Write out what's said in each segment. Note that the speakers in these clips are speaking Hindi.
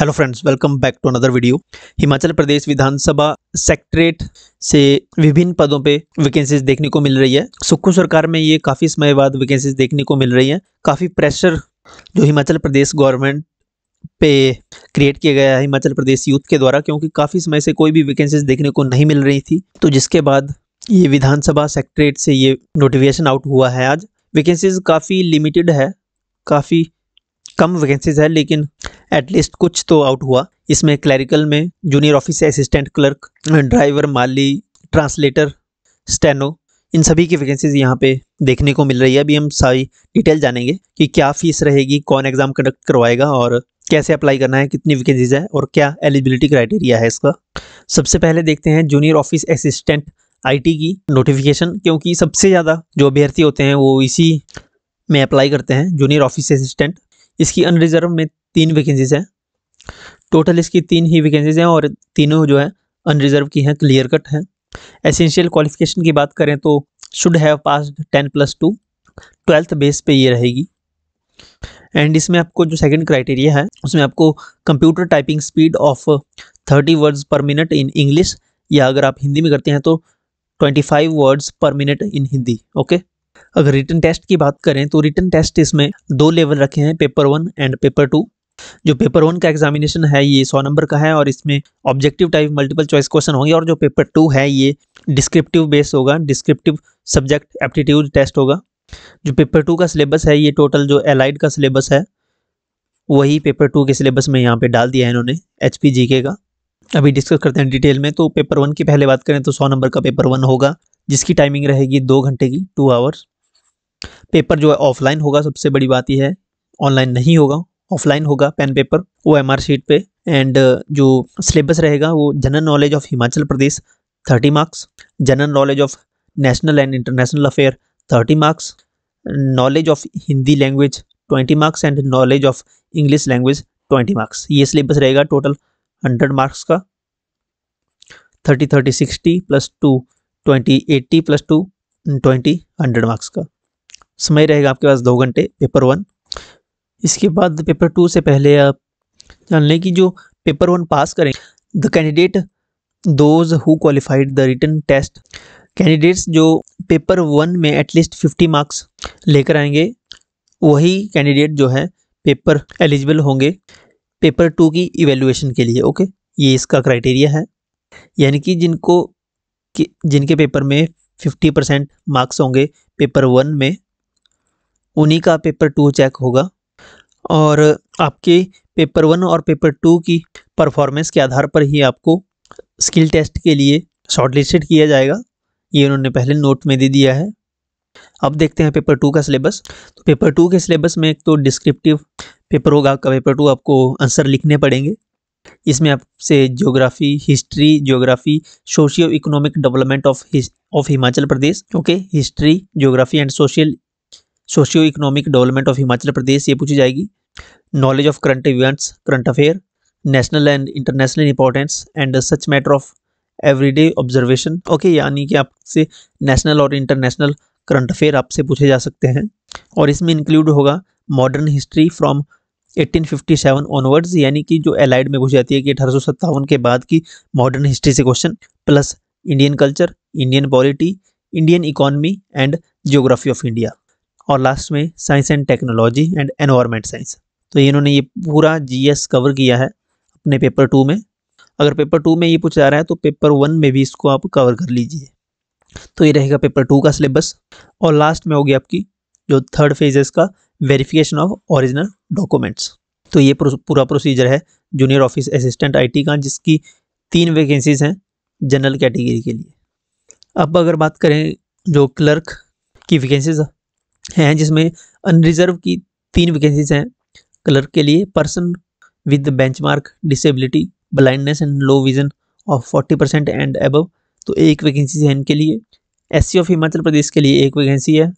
hello friends welcome back to another video Himachal Pradesh Vidhansabha secretariat से विभिन्न पदों पे वैकेंसीज देखने को मिल रही है सुक्खू सरकार में ये काफ़ी समय बाद वैकेंसीज देखने को मिल रही हैं काफ़ी प्रेशर जो हिमाचल प्रदेश गवर्नमेंट पे क्रिएट किया गया है हिमाचल प्रदेश यूथ के द्वारा क्योंकि काफ़ी समय से कोई भी वैकेंसीज देखने को नहीं मिल रही थी तो जिसके बाद ये विधानसभा सेक्ट्रेट से ये नोटिफिकेशन आउट हुआ है आज वैकेंसीज काफ़ी लिमिटेड है काफ़ी कम वैकेंसीज है लेकिन एटलीस्ट कुछ तो आउट हुआ इसमें क्लैरिकल में junior office assistant clerk driver माली ट्रांसलेटर स्टेनो इन सभी की वैकेंसीज यहाँ पे देखने को मिल रही है अभी हम सारी डिटेल जानेंगे कि क्या फीस रहेगी कौन एग्ज़ाम कंडक्ट करवाएगा और कैसे अप्लाई करना है कितनी वैकेंसीज है और क्या एलिजिबिलिटी क्राइटेरिया है इसका सबसे पहले देखते हैं जूनियर ऑफिस असिस्टेंट आईटी की नोटिफिकेशन क्योंकि सबसे ज़्यादा जो अभ्यर्थी होते हैं वो इसी में अप्लाई करते हैं जूनियर ऑफिस असिस्टेंट इसकी अनरिजर्व में तीन वैकेंसीज हैं टोटल इसकी तीन ही वैकेंसीज हैं और तीनों जो है अनरिजर्व की हैं क्लियर कट हैं एसेंशियल क्वालिफिकेशन की बात करें तो should have pass ten plus two twelfth base पे ये रहेगी एंड इसमें आपको जो सेकंड क्राइटेरिया है उसमें आपको computer typing speed of thirty words per minute in English या अगर आप हिंदी में करते हैं तो twenty five words per minute in Hindi okay अगर रिटर्न टेस्ट की बात करें तो रिटर्न टेस्ट इसमें दो लेवल रखे हैं paper one and paper two जो पेपर वन का एग्जामिनेशन है ये सौ नंबर का है और इसमें objective type multiple choice question होंगे और जो पेपर टू है ये डिस्क्रिप्टिव बेस होगा डिस्क्रिप्टिव सब्जेक्ट एप्टीट्यूड टेस्ट होगा जो पेपर टू का सिलेबस है ये टोटल जो एलाइड का सिलेबस है वही पेपर टू के सिलेबस में यहाँ पे डाल दिया है इन्होंने एच पी का अभी डिस्कस करते हैं डिटेल में तो पेपर वन की पहले बात करें तो सौ नंबर का पेपर वन होगा जिसकी टाइमिंग रहेगी दो घंटे की टू आवर्स पेपर जो है ऑफलाइन होगा सबसे बड़ी बात यह है ऑनलाइन नहीं होगा ऑफलाइन होगा पेन पेपर वो एम आर शीट पे एंड uh, जो सिलेबस रहेगा वो general knowledge of Himachal Pradesh thirty marks general knowledge of national and international affair thirty marks knowledge of Hindi language twenty marks and knowledge of English language twenty marks ये सिलेबस रहेगा टोटल हंड्रेड मार्क्स का thirty thirty sixty plus two twenty eighty plus two twenty hundred marks का समय रहेगा आपके पास दो घंटे पेपर वन इसके बाद पेपर टू से पहले आप जान लें कि जो पेपर वन पास करें the candidate those who qualified the written test candidates जो पेपर वन में एटलीस्ट फिफ्टी मार्क्स लेकर आएंगे वही कैंडिडेट जो है पेपर एलिजिबल होंगे पेपर टू की इवेलुएशन के लिए ओके ये इसका क्राइटेरिया है यानी कि जिनको कि जिनके पेपर में फिफ्टी परसेंट मार्क्स होंगे पेपर वन में उन्हीं का पेपर टू चेक होगा और आपके पेपर वन और पेपर टू की परफॉर्मेंस के आधार पर ही आपको स्किल टेस्ट के लिए शॉर्टलिस्टेड किया जाएगा ये उन्होंने पहले नोट में दे दिया है अब देखते हैं पेपर टू का सिलेबस तो पेपर टू के सिलेबस में एक तो डिस्क्रिप्टिव पेपर होगा आपका पेपर टू आपको आंसर लिखने पड़ेंगे इसमें आपसे geography history geography socio economic development of of Himachal Pradesh okay history geography and social socio economic development of Himachal Pradesh ये पूछी जाएगी knowledge of current events current affair national and international importance and such matter of everyday observation okay यानी कि आपसे नेशनल और इंटरनेशनल करंट अफेयर आपसे पूछे जा सकते हैं और इसमें इंक्लूड होगा मॉडर्न हिस्ट्री फ्रॉम 1857 ऑनवर्ड्स यानी कि जो एलाइड में पूछी जाती है कि अठारह के बाद की मॉडर्न हिस्ट्री से question plus Indian culture Indian polity Indian economy and geography of India और लास्ट में science and technology and environment science तो इन्होंने ये पूरा जीएस कवर किया है अपने पेपर टू में अगर पेपर टू में ये पूछा जा रहा है तो पेपर वन में भी इसको आप कवर कर लीजिए तो ये रहेगा पेपर टू का सिलेबस और लास्ट में होगी आपकी जो थर्ड फेज का वेरिफिकेशन ऑफ ओरिजिनल डॉक्यूमेंट्स तो ये पूरा प्रोसीजर है जूनियर ऑफिस असिस्टेंट आईटी का जिसकी तीन वैकेंसीज हैं जनरल कैटेगरी के लिए अब अगर बात करें जो क्लर्क की वैकेंसीज हैं जिसमें अनरिजर्व की तीन वैकेंसीज हैं क्लर्क के लिए person with benchmark disability blindness and low vision of forty percent and above तो एक वैकेंसी है इनके लिए एस ऑफ हिमाचल प्रदेश के लिए एक वैकेंसी है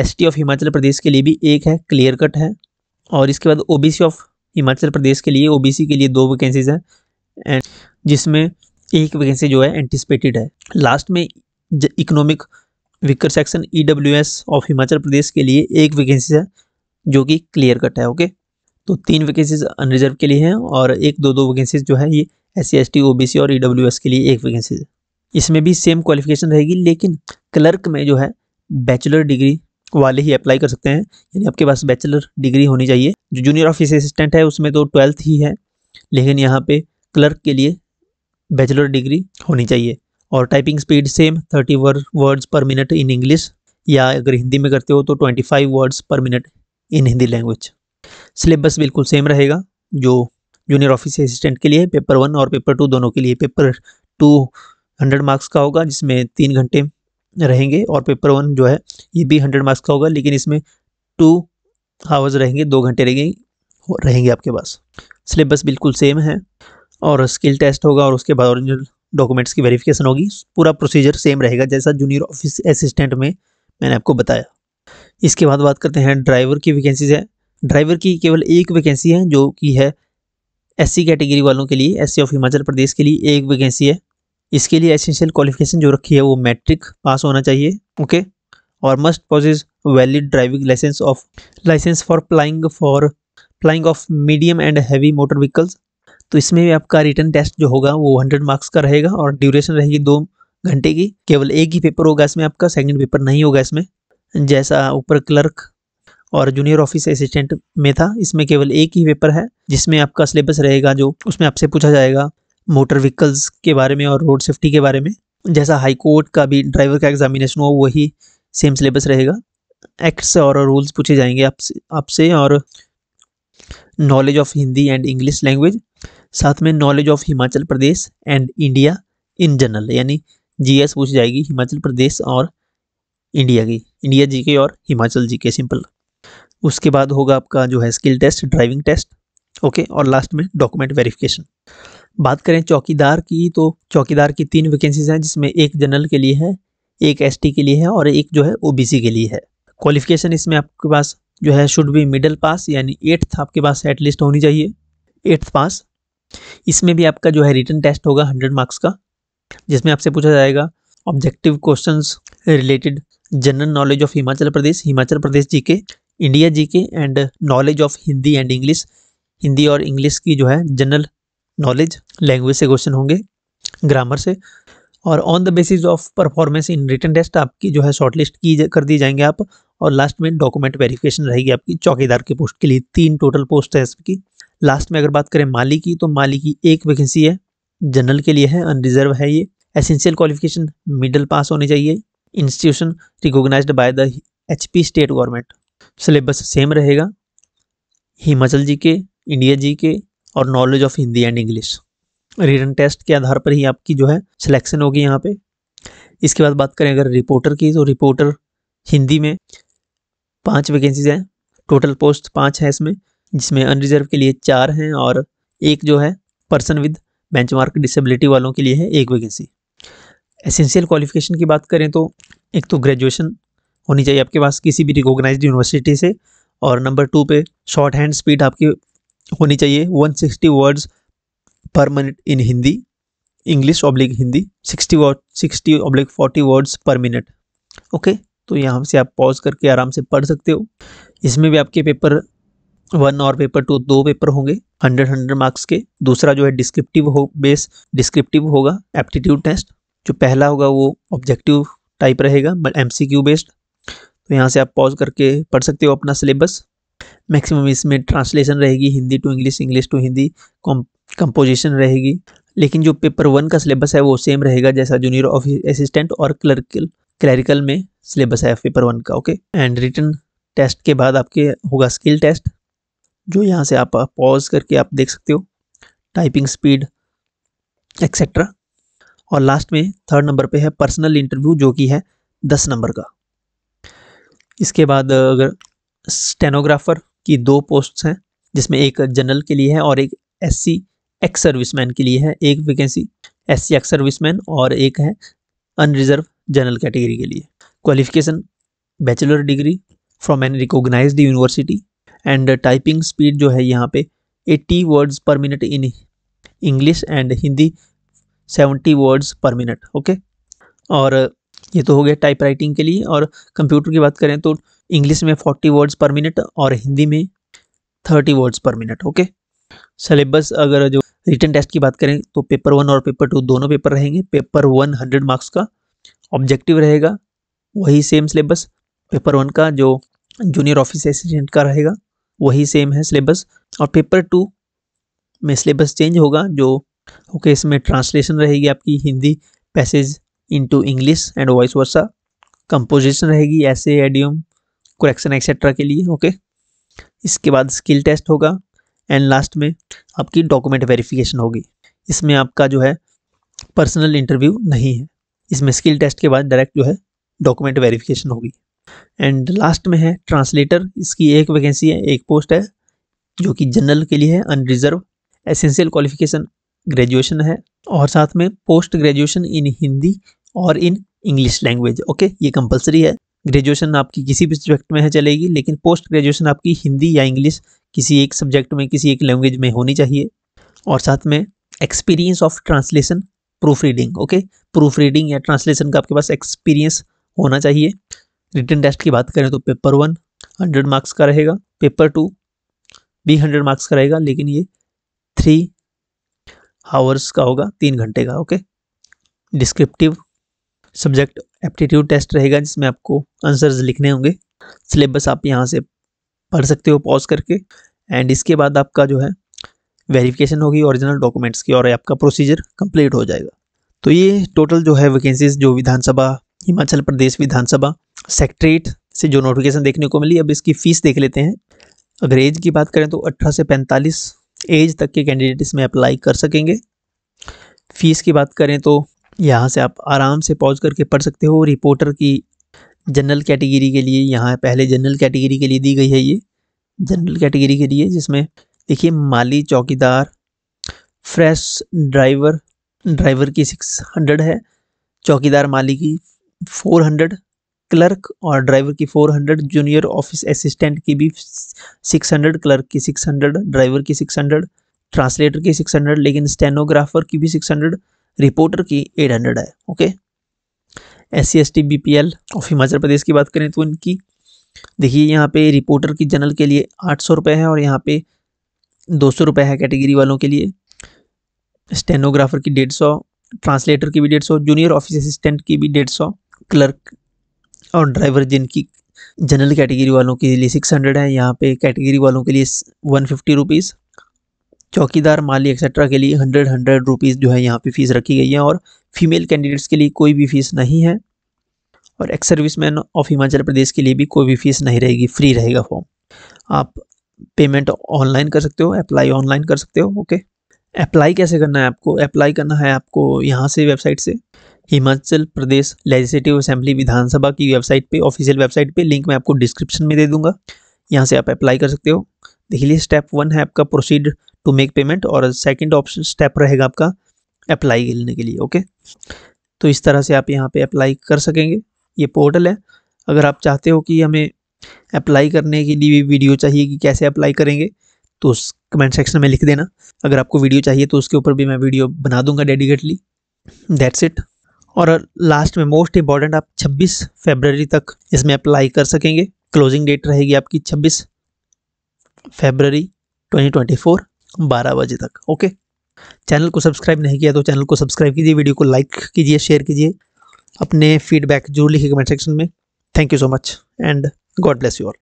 एस ऑफ हिमाचल प्रदेश के लिए भी एक है क्लियर कट है और इसके बाद ओ ऑफ हिमाचल प्रदेश के लिए ओ के लिए दो वैकेंसीज हैं एंड जिसमें एक वैकेंसी जो है एंटिसपेटेड है लास्ट में economic weaker section E W S of Himachal Pradesh के लिए एक वैकेंसी है जो कि क्लियर कट है ओके तो तीन वैकेंसीज अनरिजर्व के लिए हैं और एक दो दो वैकेंसीज जो है ये S C S T O B C और ई डब्ल्यू एस के लिए एक वैकेंसी है इसमें भी सेम क्वालिफिकेशन रहेगी लेकिन क्लर्क में जो है बैचलर डिग्री वाले ही अप्लाई कर सकते हैं यानी आपके पास बैचलर डिग्री होनी चाहिए जो जूनियर ऑफिस असिस्टेंट है उसमें तो ट्वेल्थ ही है लेकिन यहाँ पे क्लर्क के लिए बैचलर डिग्री होनी चाहिए और typing speed same thirty words per minute in English या अगर हिंदी में करते हो तो twenty five words per minute in Hindi language syllabus बिल्कुल सेम रहेगा जो जूनियर ऑफिस असिस्टेंट के लिए पेपर वन और पेपर टू दोनों के लिए पेपर टू हंड्रेड मार्क्स का होगा जिसमें तीन घंटे रहेंगे और पेपर वन जो है ये भी हंड्रेड मार्क्स का होगा लेकिन इसमें टू आवर्स रहेंगे दो घंटे रहेंगे रहेंगे आपके पास सिलेबस बिल्कुल सेम है और स्किल टेस्ट होगा और उसके बाद ओरिजिनल डॉक्यूमेंट्स की वेरिफिकेशन होगी पूरा प्रोसीजर सेम रहेगा जैसा जूनियर ऑफिस असिस्टेंट में मैंने आपको बताया इसके बाद बात करते हैं ड्राइवर की वैकेंसीज है ड्राइवर की केवल एक वैकेंसी है जो कि है एस कैटेगरी वालों के लिए एस ऑफ हिमाचल प्रदेश के लिए एक वैकेंसी है इसके लिए एसेंशियल क्वालिफिकेशन जो रखी है वो मैट्रिक पास होना चाहिए ओके और must possess valid driving licence of licence for plying for plying of medium and heavy motor vehicles तो इसमें भी आपका रिटर्न टेस्ट जो होगा वो हंड्रेड मार्क्स का रहेगा और ड्यूरेशन रहेगी दो घंटे की केवल एक ही पेपर होगा इसमें आपका सेकंड पेपर नहीं होगा इसमें जैसा ऊपर क्लर्क और जूनियर ऑफिस असिस्टेंट में था इसमें केवल एक ही पेपर है जिसमें आपका सिलेबस रहेगा जो उसमें आपसे पूछा जाएगा मोटर व्हीकल्स के बारे में और रोड सेफ्टी के बारे में जैसा हाई कोर्ट का भी ड्राइवर का एग्जामिनेशन हुआ वही सेम सिलेबस रहेगा एक्ट्स और रूल्स पूछे जाएंगे आपसे आपसे और knowledge of Hindi and English language साथ में knowledge of Himachal Pradesh and India in general यानी जीएस पूछ जाएगी हिमाचल प्रदेश और इंडिया की इंडिया जीके और हिमाचल जीके सिंपल उसके बाद होगा आपका जो है skill test driving test okay और लास्ट में डॉक्यूमेंट वेरिफिकेशन बात करें चौकीदार की तो चौकीदार की तीन वैकेंसीज हैं जिसमें एक जनरल के लिए है एक एस के लिए है और एक जो है ओ के लिए है क्वालिफिकेशन इसमें आपके पास जो है शुड बी मिडल पास यानी एट्थ आपके पास एटलीस्ट होनी चाहिए एट्थ पास इसमें भी आपका जो है रिटर्न टेस्ट होगा हंड्रेड मार्क्स का जिसमें आपसे पूछा जाएगा objective question related general knowledge of Himachal Pradesh Himachal Pradesh G K India G K and knowledge of Hindi and English Hindi और इंग्लिश की जो है जनरल नॉलेज लैंग्वेज से क्वेश्चन होंगे ग्रामर से और on the basis of performance in written test आपकी जो है शॉर्टलिस्ट की कर दिए जाएंगे आप और लास्ट में डॉक्यूमेंट वेरिफिकेशन रहेगी आपकी चौकीदार की पोस्ट के लिए तीन टोटल पोस्ट है इसकी लास्ट में अगर बात करें माली की तो माली की एक वैकेंसी है जनरल के लिए है अनरिजर्व है ये एसेंशियल क्वालिफिकेशन मिडल पास होनी चाहिए institution recognise by the H P state government syllabus same रहेगा Himachal G K India G K और knowledge of Hindi and English written test के आधार पर ही आपकी जो है सिलेक्शन होगी यहाँ पे इसके बाद बात करें अगर रिपोर्टर की तो रिपोर्टर हिंदी में पांच वैकेंसीज हैं टोटल पोस्ट पांच है इसमें जिसमें अनरिजर्व के लिए चार हैं और एक जो है पर्सन विद बेंचमार्क डिसेबिलिटी वालों के लिए है एक वैकेंसी एसेंशियल क्वालिफिकेशन की बात करें तो एक तो ग्रेजुएशन होनी चाहिए आपके पास किसी भी रिकॉग्नाइज्ड यूनिवर्सिटी से और नंबर टू पे शॉर्ट हैंड स्पीड आपकी होनी चाहिए 160 words per minute in Hindi English oblique Hindi 60 word 60 oblique 40 words per minute okay तो यहाँ से आप पॉज करके आराम से पढ़ सकते हो इसमें भी आपके पेपर वन और पेपर टू दो पेपर होंगे हंड्रेड हंड्रेड मार्क्स के दूसरा जो है डिस्क्रिप्टिव हो बेस डिस्क्रिप्टिव होगा एप्टीट्यूड टेस्ट जो पहला होगा वो ऑब्जेक्टिव टाइप रहेगा एम सी क्यू बेस्ड तो यहाँ से आप पॉज करके पढ़ सकते हो अपना सिलेबस मैक्सिमम इसमें ट्रांसलेशन रहेगी Hindi to English English to Hindi composition रहेगी लेकिन जो पेपर वन का सिलेबस है वो सेम रहेगा जैसा जूनियर ऑफिस असिस्टेंट और क्लर्कल क्लरिकल में सिलेबस है पेपर वन का ओके एंड रिटर्न टेस्ट के बाद आपके होगा स्किल टेस्ट जो यहाँ से आप पॉज करके आप देख सकते हो टाइपिंग स्पीड एक्सेट्रा और लास्ट में थर्ड नंबर पे है पर्सनल इंटरव्यू जो कि है दस नंबर का इसके बाद अगर स्टेनोग्राफर की दो पोस्ट्स हैं जिसमें एक जनरल के लिए है और एक एस सी एक्स सर्विसमैन के लिए है एक vacancy S C ex serviceman और एक है अनरिजर्व जनरल कैटेगरी के लिए qualification bachelor degree from an recognise university and typing speed जो है यहाँ पे 80 words per minute in English and Hindi 70 words per minute okay और ये तो हो गया टाइप राइटिंग के लिए और कंप्यूटर की बात करें तो इंग्लिश में 40 वर्ड्स पर मिनट और हिंदी में 30 words per minute okay syllabus अगर जो रिटर्न टेस्ट की बात करें तो पेपर वन और पेपर टू दोनों पेपर रहेंगे पेपर वन हंड्रेड मार्क्स का ऑब्जेक्टिव रहेगा वही सेम सिलेबस पेपर वन का जो जूनियर ऑफिस असिस्टेंट का रहेगा वही सेम है सिलेबस और पेपर टू में सिलेबस चेंज होगा जो ओके इसमें ट्रांसलेशन रहेगी आपकी Hindi passage into English and vice versa composition रहेगी ऐसे एडियम करेक्शन एक्सेट्रा के लिए ओके इसके बाद स्किल टेस्ट होगा एंड लास्ट में आपकी डॉक्यूमेंट वेरिफिकेशन होगी इसमें आपका जो है पर्सनल इंटरव्यू नहीं है इसमें स्किल टेस्ट के बाद डायरेक्ट जो है डॉक्यूमेंट वेरिफिकेशन होगी एंड लास्ट में है ट्रांसलेटर इसकी एक वैकेंसी है एक पोस्ट है जो कि जनरल के लिए है अनरिजर्व एसेंशियल क्वालिफिकेशन ग्रेजुएशन है और साथ में पोस्ट ग्रेजुएशन इन हिंदी और इन इंग्लिश लैंग्वेज ओके ये कंपलसरी है ग्रेजुएशन आपकी किसी भी सब्जेक्ट में है चलेगी लेकिन पोस्ट ग्रेजुएशन आपकी हिंदी या इंग्लिश किसी एक सब्जेक्ट में किसी एक लैंग्वेज में होनी चाहिए और साथ में experience of translation proof reading okay proof reading या ट्रांसलेशन का आपके पास एक्सपीरियंस होना चाहिए रिटर्न टेस्ट की बात करें तो पेपर वन हंड्रेड मार्क्स का रहेगा पेपर टू भी हंड्रेड मार्क्स का रहेगा लेकिन ये थ्री हावर्स का होगा तीन घंटे का okay descriptive subject aptitude test रहेगा जिसमें आपको आंसर्स लिखने होंगे सिलेबस आप यहाँ से पढ़ सकते हो पॉज करके एंड इसके बाद आपका जो है वेरिफिकेशन होगी ओरिजिनल डॉक्यूमेंट्स की और आपका प्रोसीजर कंप्लीट हो जाएगा तो ये टोटल जो है वैकेंसीज जो विधानसभा हिमाचल प्रदेश विधानसभा सेक्ट्रेट से जो नोटिफिकेशन देखने को मिली अब इसकी फ़ीस देख लेते हैं अगर एज की बात करें तो अठारह से पैंतालीस एज तक के कैंडिडेट इसमें अप्लाई कर सकेंगे फ़ीस की बात करें तो यहाँ से आप आराम से पॉज करके पढ़ सकते हो रिपोर्टर की जनरल कैटेगरी के लिए यहाँ पहले जनरल कैटेगरी के लिए दी गई है ये जनरल कैटेगरी के लिए जिसमें देखिए माली चौकीदार फ्रेश ड्राइवर ड्राइवर की सिक्स हंड्रेड है चौकीदार माली की फोर हंड्रेड क्लर्क और ड्राइवर की 400 जूनियर ऑफिस असिस्टेंट की भी 600 क्लर्क की 600 ड्राइवर की 600 ट्रांसलेटर की 600 लेकिन स्टेनोग्राफर की भी 600 रिपोर्टर की 800 है okay S C S T B P L of Himachal Pradesh की बात करें तो इनकी देखिए यहाँ पे रिपोर्टर की जनरल के लिए आठ सौ रुपये है और यहाँ पे दो सौ रुपये है कैटेगरी वालों के लिए स्टेनोग्राफर की डेढ़ सौ ट्रांसलेटर की भी डेढ़ सौ जूनियर ऑफिस असिस्टेंट की भी डेढ़ सौ क्लर्क और ड्राइवर जिनकी जनरल कैटेगरी वालों के लिए सिक्स हंड्रेड है यहाँ पे कैटेगरी वालों के लिए वन फिफ्टी रुपीज़ चौकीदार माली एक्सेट्रा के लिए हंड्रेड हंड्रेड रुपीज़ जो है यहाँ पे फ़ीस रखी गई है और फीमेल कैंडिडेट्स के लिए कोई भी फ़ीस नहीं है और ex serviceman of Himachal Pradesh के लिए भी कोई भी फ़ीस नहीं रहेगी फ्री रहेगा फॉर्म आप पेमेंट ऑनलाइन कर सकते हो अप्लाई ऑनलाइन कर सकते हो ओके अप्लाई कैसे करना है आपको अप्लाई करना है आपको यहाँ से वेबसाइट से हिमाचल प्रदेश लेजिस्लेटिव असेंबली विधानसभा की वेबसाइट पे ऑफिशियल वेबसाइट पे लिंक मैं आपको डिस्क्रिप्शन में दे दूंगा यहाँ से आप अप्लाई कर सकते हो देख लीजिए स्टेप वन है आपका प्रोसीड टू मेक पेमेंट और सेकंड ऑप्शन स्टेप रहेगा आपका अप्लाई करने के लिए ओके तो इस तरह से आप यहाँ पर अप्लाई कर सकेंगे ये पोर्टल है अगर आप चाहते हो कि हमें अप्लाई करने के लिए भी वीडियो चाहिए कि कैसे अप्लाई करेंगे तो उस कमेंट सेक्शन में लिख देना अगर आपको वीडियो चाहिए तो उसके ऊपर भी मैं वीडियो बना दूंगा डेडिकेटली दैट्स इट और लास्ट में मोस्ट इंपॉर्टेंट आप 26 फरवरी तक इसमें अप्लाई कर सकेंगे क्लोजिंग डेट रहेगी आपकी 26 फरवरी 2024 12 बजे तक ओके चैनल को सब्सक्राइब नहीं किया तो चैनल को सब्सक्राइब कीजिए वीडियो को लाइक कीजिए शेयर कीजिए अपने फीडबैक जरूर लिखिए कमेंट सेक्शन में thank you so much and god bless you all